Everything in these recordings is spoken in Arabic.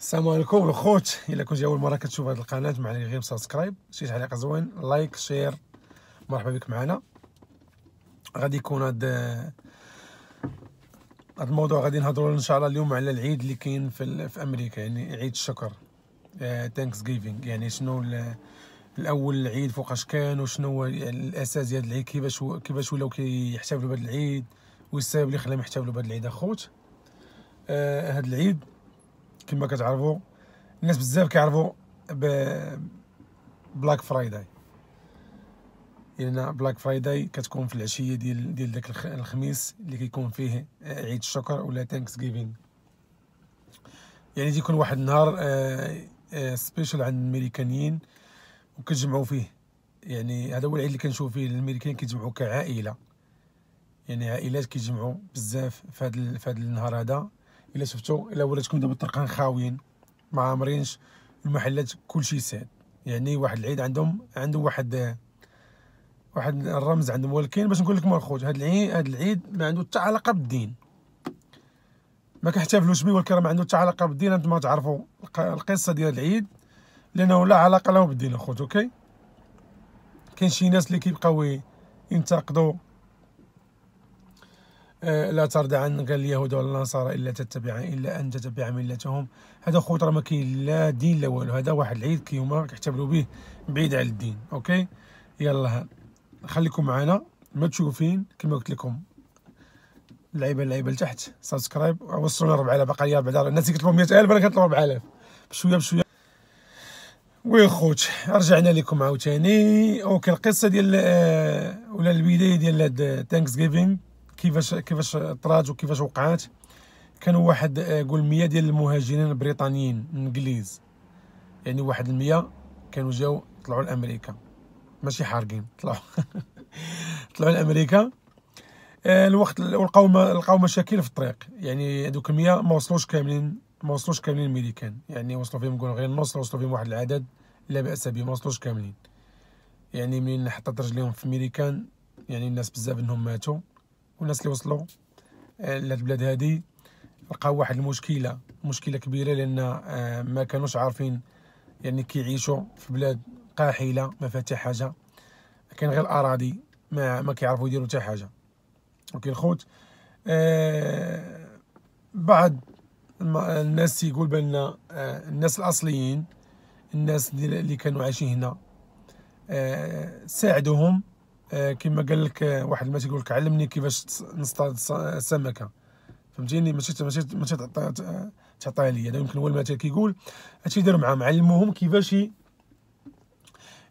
السلام عليكم الخوت الا كنتي اول مره كتشوف هذه القناه ما عليك غير سبسكرايب شي تعليق زوين لايك شير مرحبا بك معنا غادي يكون هاد هاد الموضوع غادي نهضروا ان شاء الله اليوم على العيد اللي كاين في, في امريكا يعني عيد الشكر ثانكس آه، جيفينغ يعني شنو الاول العيد فوقاش كان وشنو الاساس ديال العيد كيفاش كيفاش ولاو كيحتفلوا بهذا العيد والسبب اللي خلاهم يحتفلوا بهذا العيد اخوت هذا آه العيد كما كتعرفوا الناس بزاف كيعرفوا بلاك فرايداي لان بلاك فرايداي كتكون في العشيه ديال ديال داك الخميس اللي كيكون فيه عيد الشكر ولا ثانكس جيفين يعني تيكون واحد النهار سبيشال آه، آه، عند الامريكانيين وكتجمعوا فيه يعني هذا هو العيد اللي كنشوف فيه الامريكان كيتجمعوا كعائله يعني عائلات كيجمعوا بزاف في في هذا النهار هذا الا شفتو الا ولاتكم دابا الطرقان خاويين ما عامرينش المحلات كلشي ساد يعني واحد العيد عندهم عندهم واحد واحد الرمز عندهم ولكن باش نقول لكم الخوت هاد العيد هاد العيد ما عنده حتى علاقه بالدين ما كيحتفلوش به ولكن ما عنده حتى علاقه بالدين انتم تعرفوا القصه ديال العيد لانه لا علاقه له بالدين اخوت اوكي كاين شي ناس اللي كيبقاو ينتقدوا آه، لا ترضى عنك اليهود ولا النصارى الا تتبع الا ان تتبع ملتهم هذا خوت راه ما كاين لا دين لا والو هذا واحد العيد كيما كيحتفلوا به بعيد على الدين اوكي يلا خليكم معنا ما تشوفين كما قلت لكم اللعيبه اللعيبه لتحت سبسكرايب وصلونا 4000 باقي 4000 الناس كيطلبوا 100000 انا كنطلب 4000 بشويه بشويه وي خوت رجعنا لكم عاوتاني اوكي القصه ديال آه، ولا البدايه ديال هاد ثانكس جيفينغ كيفاش كيفاش طرات وكيفاش وقعات كانوا واحد آه، قول 100 ديال المهاجرين البريطانيين الانجليز يعني واحد 100 كانوا جاو طلعوا لامريكا ماشي حارقين طلعوا طلعوا لامريكا آه، الوقت لقاو لقاو مشاكل في الطريق يعني هذوك 100 ما وصلوش كاملين ما وصلوش كاملين الميريكان يعني وصلوا فيهم نقول غير النص وصلوا فيهم واحد العدد لا باس به ما وصلوش كاملين يعني منين حطت رجليهم في ميريكان يعني الناس بزاف منهم ماتوا والناس اللي وصلوا آه، البلاد هادي لقاو واحد المشكله مشكله كبيره لان آه، ما كانوش عارفين يعني كيعيشوا في بلاد قاحله ما فيها حتى حاجه كاين غير الاراضي ما ما كيعرفوا يديروا حتى حاجه وكاين الخوت بعد آه، بعض الناس يقول بان الناس الاصليين الناس اللي كانوا عايشين هنا ساعدوهم آه، كما قال لك آه، واحد المثل يقول لك علمني كيفاش نصطاد السمكه فهمتيني ماشي ماشي ماشي تعطيها لي يمكن هو المثل كيقول هادشي دار معاهم علموهم كيفاش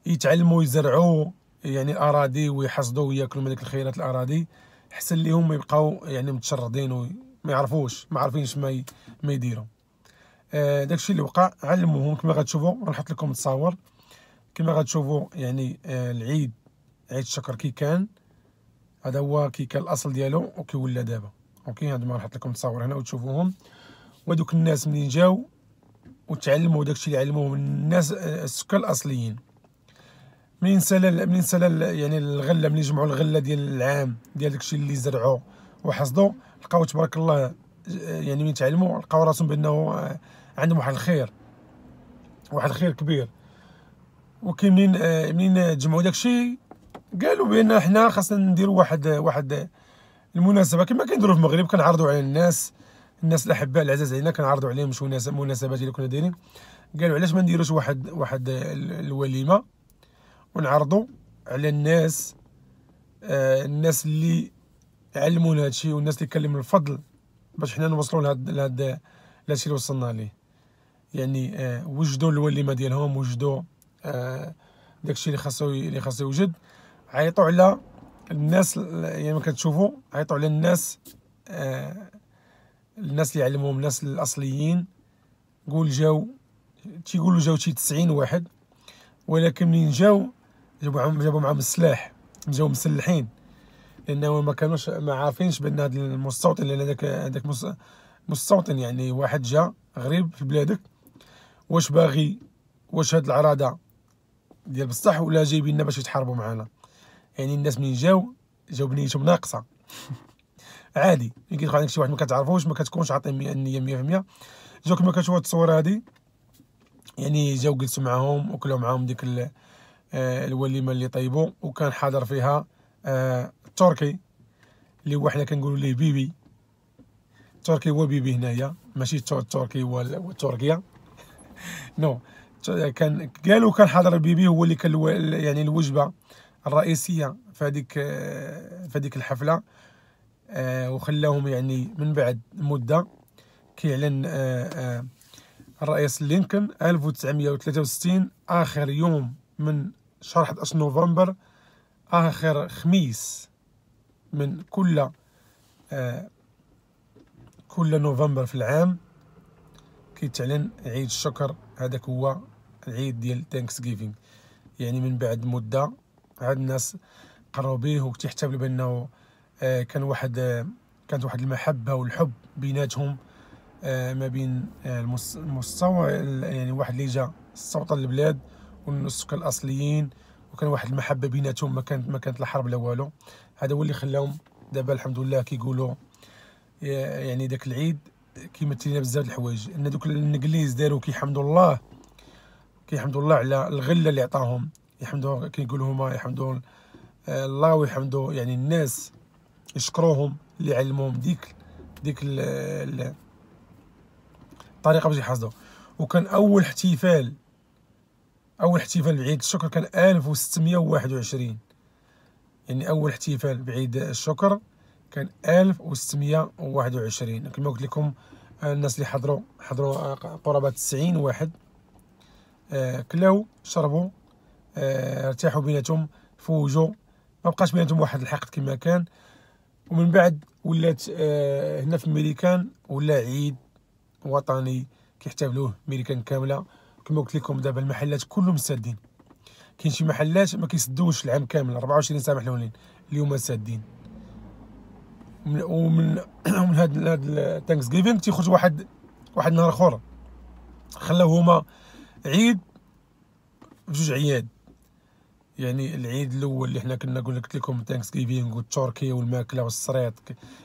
يتعلموا يزرعوا يعني الاراضي ويحصدوا وياكلوا من ديك الخيرات الاراضي حسن ليهم يبقاو يعني متشردين وما يعرفوش ما عارفينش ما ما يديروا آه، داكشي اللي وقع علموهم كما غتشوفوا غنحط لكم تصاور كما غتشوفوا يعني العيد عيد الشكر كي كان هذا هو كي كان الاصل ديالو وكيولى دابا اوكي هاد ما نحط لكم تصاور هنا وتشوفوهم ودوك الناس منين جاو وتعلموا داكشي اللي علموه من الناس آه، السكان الاصليين منين سال منين سال يعني الغله منين جمعوا الغله ديال العام ديال داكشي اللي زرعوا وحصدوا لقاو تبارك الله آه، يعني من تعلموا لقاو راسهم بانه آه، عندهم واحد الخير واحد الخير كبير وكي منين منين جمعوا داكشي قالوا بان حنا خاصنا نديروا واحد واحد المناسبه كما كنديروا في المغرب كنعرضوا على الناس الناس الاحباء العزاز علينا كنعرضوا عليهم شو مناسبات اللي كنا دايرين قالوا علاش ما نديروش واحد واحد الوليمه ونعرضوا على الناس آه، الناس اللي علمونا هادشي والناس اللي كلموا الفضل باش حنا نوصلوا لهاد لهاد الشيء اللي وصلنا ليه يعني آه، وجدوا الوليمه ديالهم وجدوا آه داكشي اللي خاصو اللي خاصو يوجد عيطوا على الناس يعني كتشوفوا عيطوا على الناس آه الناس اللي علموهم الناس الاصليين قول جاو تيقولوا جاو شي 90 واحد ولكن منين جاو جابوا معهم جابوا معهم السلاح جاو مسلحين لانه ما كانوش ما عارفينش بان هذا المستوطن لان هذاك هذاك مستوطن يعني واحد جا غريب في بلادك واش باغي واش هاد العراضه ديال بصح ولا جايبيننا باش يتحاربوا معنا يعني الناس منين جاو جاو بنيتهم ناقصه عادي ملي كيدخل عندك شي واحد ما كتعرفوش ما كتكونش عاطيه 100% 100% جاو كما كتشوف التصويره هادي يعني جاو جلسوا معاهم وكلوا معاهم ديك آه، الوليمه اللي طيبوا وكان حاضر فيها التركي آه، اللي هو حنا كنقولوا ليه بيبي التركي هو بيبي هنايا ماشي التركي هو تركيا نو no. كان قالوا كان حاضر بيبي هو اللي كان يعني الوجبه الرئيسيه في هذيك في هذيك الحفله آه، وخلاهم يعني من بعد مده كيعلن آه، آه، الرئيس لينكولن 1963 اخر يوم من شهر 11 نوفمبر اخر خميس من كل كل نوفمبر في العام كيتعلن عيد الشكر هذاك هو العيد ديال ثانكس جيفينغ يعني من بعد مده عاد الناس قروا به وتحتفلوا بانه آه، كان واحد آه، كانت واحد المحبه والحب بيناتهم آه، ما بين المستوى يعني واحد اللي جا استوطن البلاد والنسك الاصليين وكان واحد المحبه بيناتهم ما كانت ما كانت لا حرب لا والو هذا هو اللي خلاهم دابا الحمد لله كيقولوا يعني داك العيد كيمثل لنا بزاف د الحوايج ان دوك الانجليز داروا كيحمدوا الله كيحمدوا الله على الغله اللي عطاهم يحمدوه كيقولوا هما يحمدوا الله ويحمدوا يعني الناس يشكروهم اللي علموهم ديك ديك الطريقه باش يحصدوا وكان اول احتفال اول احتفال بعيد الشكر كان 1621 يعني اول احتفال بعيد الشكر كان 1621 كما قلت لكم الناس اللي حضروا حضروا قرابه 90 واحد آه، كلاو شربوا آه، ارتاحوا بيناتهم فوجوا ما بقاش بيناتهم واحد الحقد كما كان ومن بعد ولات آه، هنا في الميريكان ولا عيد وطني كيحتفلوه ميريكان كامله كما قلت لكم دابا المحلات كلهم سادين كاين شي محلات ما كيسدوش العام كامل 24 ساعه محلولين اليوم سادين ومن ومن, من هاد هاد الثانكس جيفينغ تيخرج واحد واحد النهار اخر خلاو هما عيد بجوج عياد يعني العيد الاول اللي حنا كنا قلت لكم ثانكس جيفينغ والتركي والماكله والسريط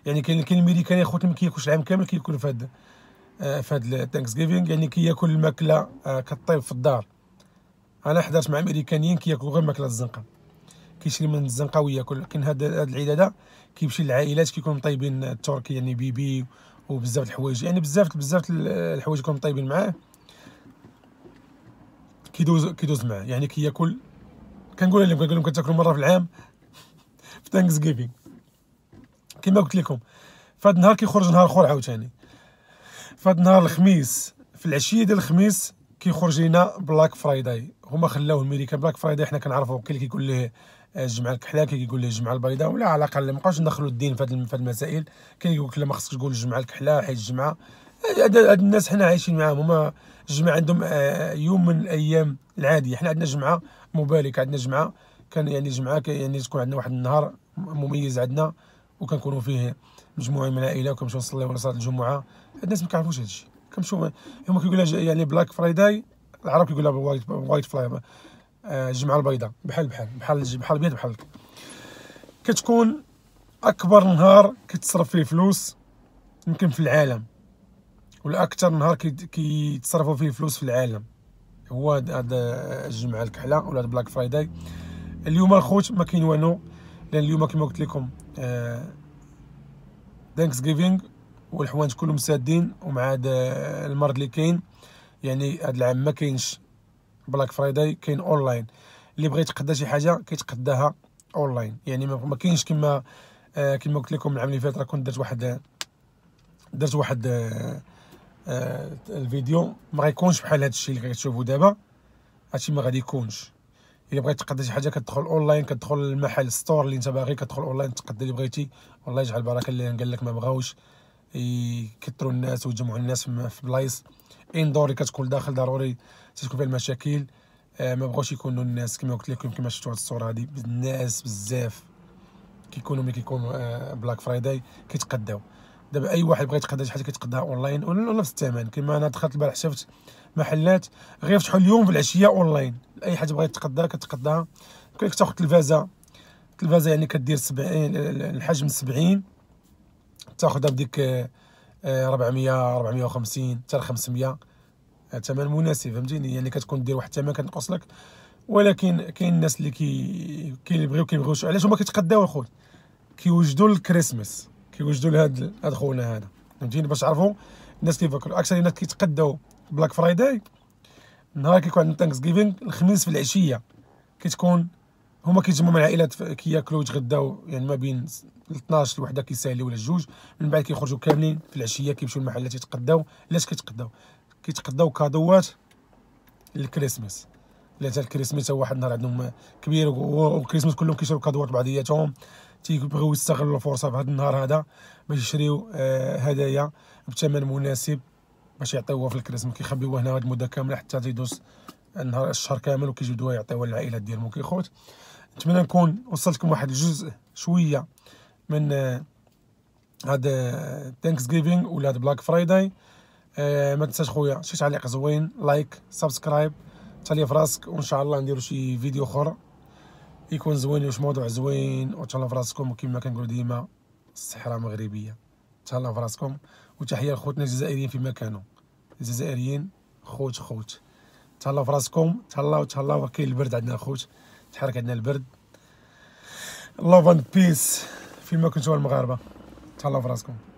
يعني كاين كاين الميريكان يا خوتي ما كياكلش العام كامل كياكل في هاد آه، في هاد الثانكس جيفينغ يعني كياكل الماكله آه، كطيب في الدار انا حضرت مع امريكانيين كياكلوا غير ماكله الزنقه كيشري من الزنقه وياكل لكن هذا هاد العيد هذا كيمشي للعائلات كيكونوا مطيبين التركي يعني بيبي وبزاف الحوايج يعني بزاف بزاف الحوايج كيكونوا مطيبين معاه كيدوز كيدوز معاه يعني كياكل كنقول لهم كنقول لهم كتاكلوا مره في العام في ثانكس جيفينغ كما قلت لكم فهاد النهار كيخرج نهار اخر عاوتاني فهاد النهار الخميس في العشيه ديال الخميس كيخرج لينا بلاك فرايداي هما خلاوه الميريكا بلاك فرايداي حنا كنعرفوا كل كيقول ليه الجمعه آه، الكحله كيقول ليه الجمعه البيضاء ولا علاقه لا مابقاوش ندخلوا الدين في هاد المسائل كيقول لك لا ما خصكش تقول الجمعه الكحله حيت الجمعه هاد الناس حنا عايشين معاهم هما الجماعه عندهم آه، يوم من الايام العاديه حنا عندنا جمعه مباركه عندنا جمعه كان يعني جمعه يعني تكون عندنا واحد النهار مميز عندنا وكنكونوا فيه مجموعه من العائله وكنمشيو نصليو صلاه الجمعه هاد الناس ما كيعرفوش الشيء كنمشيو هما كيقولوا يعني بلاك فرايداي العرب وايت وايت فلاي الجمعه البيضاء بحال بحال بحال بحال البيض بحال كتكون اكبر نهار كتصرف فيه فلوس يمكن في العالم ولا اكثر نهار كيتصرفوا فيه الفلوس في العالم هو هاد الجمعه الكحله ولا هاد بلاك فرايداي اليوم الخوت ما كاين والو لان اليوم كما قلت لكم ثانكس آه، جيفينغ والحوانت كلهم سادين ومع هاد آه، المرض اللي كاين يعني هاد العام ما كاينش بلاك فرايداي كاين اونلاين اللي بغيت يتقدا شي حاجه كيتقداها اونلاين يعني ما كاينش كما آه، كما قلت لكم العام اللي فات راه كنت درت واحد درت واحد آه، الفيديو ما غيكونش بحال هذا الشيء اللي كتشوفوا دابا هادشي ما غادي يكونش الا بغيت تقدا شي حاجه كتدخل اونلاين كتدخل للمحل ستور اللي انت باغي كتدخل اونلاين تقدا اللي بغيتي والله يجعل البركه اللي قال لك ما بغاوش يكثروا الناس ويجمعوا الناس في بلايص ان دوري كتكون داخل ضروري تكون فيها المشاكل آه، ما بغاوش يكونوا الناس كما قلت لكم كما شفتوا هاد الصوره هادي الناس بزاف كيكونوا ملي كيكون بلاك فرايداي كيتقداو دابا اي واحد بغى يتقدا شي حاجه كيتقدا اونلاين ولا نفس الثمن كما انا دخلت البارح شفت محلات غير فتحوا اليوم في العشيه اونلاين اي حاجه بغيت تقداها كتقداها يمكن تاخذ التلفازه التلفازه يعني كدير 70 الحجم 70 تاخذها بديك 400 450 حتى 500 ثمن مناسب فهمتيني يعني كتكون دير واحد الثمن كتنقص لك ولكن كاين الناس اللي كي كيبغيو كيبغيوش علاش هما كيتقداو اخويا كيوجدوا الكريسماس كيوجدوا لهاد هاد خونا هذا فهمتيني باش تعرفوا الناس كيفكروا اكثر الناس كيتقداو بلاك فرايداي نهار كيكون عندنا ثانكس جيفينغ الخميس في العشيه كتكون هما كيتجمعوا مع العائلات كياكلوا ويتغداو يعني ما بين 12 الوحده كيساليو ولا جوج من بعد كيخرجوا كاملين في العشيه كيمشيو للمحلات يتقداو علاش كيتقداو كيتقداو كادوات للكريسماس لا تاع الكريسماس واحد النهار عندهم كبير وكريسماس كلهم كيشريو كادوات بعضياتهم تيبغيو يستغلوا الفرصه في هذا النهار هذا باش يشريو آه، هدايا بثمن مناسب باش يعطيوها في الكريسم كيخبيوها هنا هاد المده كامله حتى تيدوز النهار الشهر كامل وكيجبدوها يعطيوها للعائلات ديالهم كيخوت نتمنى نكون وصلتكم واحد الجزء شويه من هذا ثانكس جيفينغ ولا هذا بلاك فرايداي ما تنساش خويا شي تعليق زوين لايك سبسكرايب تالي في راسك وان شاء الله نديرو شي فيديو اخر يكون زوين واش موضوع زوين وتهلاو فراسكم وكما كنقولوا ديما الصحراء المغربيه تهلاو فراسكم وتحيه لخوتنا الجزائريين فيما كانوا الجزائريين خوت خوت تهلاو فراسكم تهلاو تهلاو كاين البرد عندنا خوت تحرك عندنا البرد لوف اند بيس فيما كنتوا المغاربه تهلاو فراسكم